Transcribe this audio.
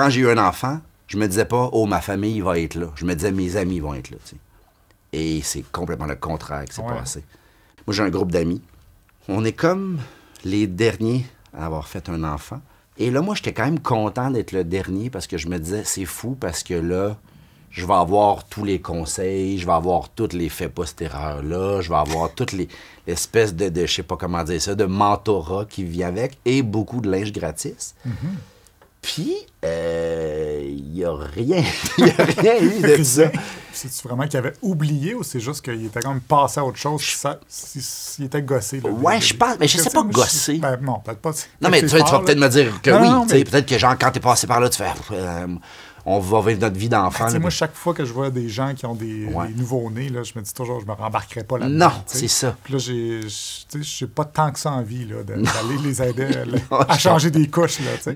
quand j'ai eu un enfant, je me disais pas, oh, ma famille va être là. Je me disais, mes amis vont être là. Et c'est complètement le contraire qui s'est passé. Moi, j'ai un groupe d'amis. On est comme les derniers à avoir fait un enfant. Et là, moi, j'étais quand même content d'être le dernier parce que je me disais, c'est fou parce que là, je vais avoir tous les conseils, je vais avoir tous les faits postérieurs-là, je vais avoir toutes les espèces de, je sais pas comment dire ça, de mentorat qui vient avec et beaucoup de linge gratis. Mhm. Puis, euh, a rien, il n'y a rien eu de ça. C'est-tu vraiment qu'il avait oublié ou c'est juste qu'il était quand même passé à autre chose s'il était gossé? ouais, je pense, mais je sais pas gossé. Ben, non, peut-être pas. Non, mais tu, vas peut-être me dire que oui. sais Peut-être que genre, quand es passé par là, tu fais. Euh, on va vivre notre vie d'enfant. Ben, moi, chaque fois que je vois des gens qui ont des, nouveaux-nés, je me dis toujours, je ne me rembarquerai pas là-dedans. Non, c'est ça. Puis là, je n'ai pas tant que ça envie d'aller les aider à changer des couches. Là,